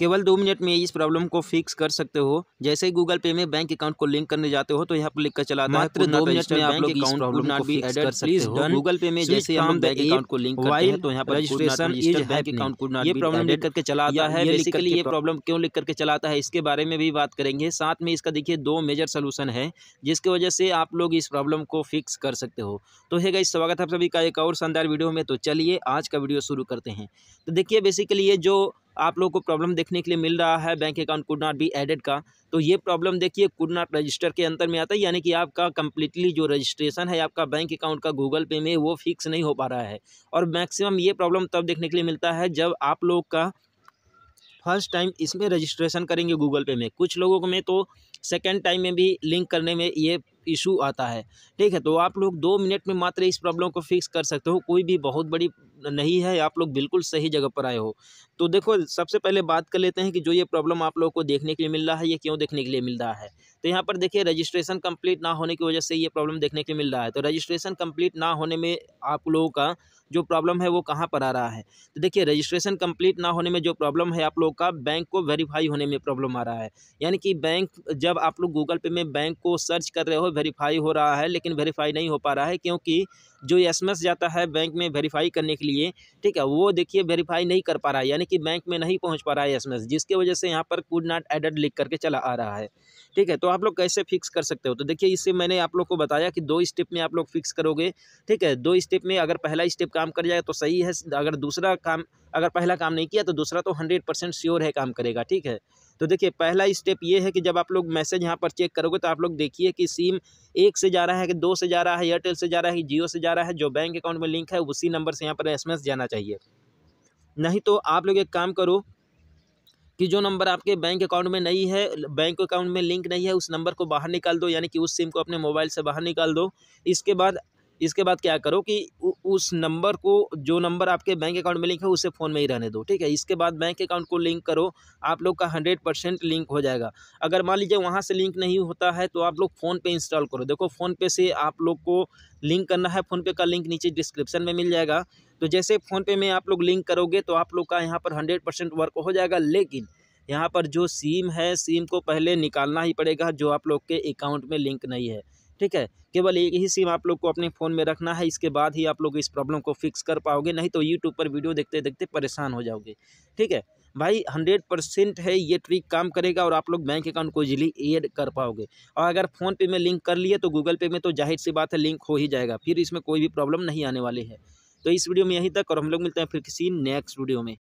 केवल दो मिनट में इस प्रॉब्लम को फिक्स कर सकते हो जैसे ही गूगल पे में बैंक अकाउंट को लिंक करने जाते हो तो यहाँ पर लिख कर चला मात्र दो मिनट में आप लोग गूगल पे में जैसे हम बैंक अकाउंट को लिंक करते हैं तो यहाँ पर रजिस्ट्रेशन बैंक अकाउंट को ये प्रॉब्लम लिख करके चलाता है बेसिकली ये प्रॉब्लम क्यों लिख करके चलाता है इसके बारे में भी बात करेंगे साथ में इसका देखिए दो मेजर सोलूशन है जिसकी वजह से आप लोग इस प्रॉब्लम को फिक्स कर सकते हो तो है गाइस स्वागत है आप सभी का एक और शानदार वीडियो में तो चलिए आज का वीडियो शुरू करते हैं तो देखिए बेसिकली ये जो आप लोगों को प्रॉब्लम देखने के लिए मिल रहा है bank account could not be added का तो ये प्रॉब्लम देखिए कुड नॉट रजिस्टर के अंतर में आता है यानी कि आपका कंप्लीटली जो रजिस्ट्रेशन है आपका बैंक अकाउंट का गूगल पे में वो फिक्स नहीं हो पा रहा है और मैक्सिमम ये प्रॉब्लम तब देखने के लिए मिलता है जब आप लोग का फर्स्ट टाइम इसमें रजिस्ट्रेशन करेंगे गूगल पे में कुछ लोगों में तो सेकेंड टाइम में भी लिंक करने में ये इशू आता है ठीक है तो आप लोग दो मिनट में मात्र इस प्रॉब्लम को फिक्स कर सकते हो कोई भी बहुत बड़ी नहीं है आप लोग बिल्कुल सही जगह पर आए हो तो देखो सबसे पहले बात कर लेते हैं कि जो ये प्रॉब्लम आप लोगों को देखने के लिए मिल रहा है ये क्यों देखने के लिए मिल रहा है तो यहाँ पर देखिए रजिस्ट्रेशन कंप्लीट ना होने की वजह से ये प्रॉब्लम देखने के लिए मिल रहा है तो रजिस्ट्रेशन कंप्लीट ना होने में आप लोगों का जो प्रॉब्लम है वो कहाँ पर आ रहा है तो देखिए रजिस्ट्रेशन कंप्लीट ना होने में जो प्रॉब्लम है आप लोगों का बैंक को वेरीफाई होने में प्रॉब्लम आ रहा है यानी कि बैंक जब आप लोग गूगल पे में बैंक को सर्च कर रहे हो वेरीफाई हो रहा है लेकिन वेरीफाई नहीं हो पा रहा है क्योंकि जो एस जाता है बैंक में वेरीफाई करने के लिए ठीक है वो देखिए वेरीफाई नहीं कर पा रहा है यानी कि बैंक में नहीं पहुंच पा रहा है एस जिसके वजह से यहाँ पर कुड नॉट एडेड लिख करके चला आ रहा है ठीक है तो आप लोग कैसे फिक्स कर सकते हो तो देखिए इससे मैंने आप लोग को बताया कि दो स्टेप में आप लोग फिक्स करोगे ठीक है दो स्टेप में अगर पहला स्टेप काम कर जाए तो सही है अगर दूसरा काम अगर पहला काम नहीं किया तो दूसरा तो हंड्रेड परसेंट श्योर है काम करेगा ठीक है तो देखिए पहला स्टेप ये है कि जब आप लोग मैसेज यहाँ पर चेक करोगे तो आप लोग देखिए कि सिम एक से जा रहा है कि दो से जा रहा है एयरटेल से जा रहा है जियो से जा रहा है जो बैंक अकाउंट में लिंक है उसी नंबर से यहाँ पर एस जाना चाहिए नहीं तो आप लोग एक काम करो कि जो नंबर आपके बैंक अकाउंट में नहीं है बैंक अकाउंट में लिंक नहीं है उस नंबर को बाहर निकाल दो यानी कि उस सिम को अपने मोबाइल से बाहर निकाल दो इसके बाद इसके बाद क्या करो कि उस नंबर को जो नंबर आपके बैंक अकाउंट में लिंक है उसे फ़ोन में ही रहने दो ठीक है इसके बाद बैंक अकाउंट को लिंक करो आप लोग का हंड्रेड परसेंट लिंक हो जाएगा अगर मान लीजिए वहाँ से लिंक नहीं होता है तो आप लोग फ़ोन पे इंस्टॉल करो देखो फ़ोनपे से आप लोग को लिंक करना है फ़ोनपे का लिंक नीचे डिस्क्रिप्शन में मिल जाएगा तो जैसे फ़ोनपे में आप लोग लिंक करोगे तो आप लोग का यहाँ पर हंड्रेड परसेंट वर्क हो जाएगा लेकिन यहाँ पर जो सिम है सिम को पहले निकालना ही पड़ेगा जो आप लोग के अकाउंट में लिंक नहीं है ठीक है केवल एक ही सिम आप लोग को अपने फ़ोन में रखना है इसके बाद ही आप लोग इस प्रॉब्लम को फिक्स कर पाओगे नहीं तो यूट्यूब पर वीडियो देखते देखते परेशान हो जाओगे ठीक है भाई हंड्रेड परसेंट है ये ट्रिक काम करेगा और आप लोग बैंक अकाउंट को इजिली एड कर पाओगे और अगर फ़ोन पे में लिंक कर लिए तो गूगल पे में तो जाहिर सी बात है लिंक हो ही जाएगा फिर इसमें कोई भी प्रॉब्लम नहीं आने वाली है तो इस वीडियो में यहीं तक और हम लोग मिलते हैं फिर किसी नेक्स्ट वीडियो में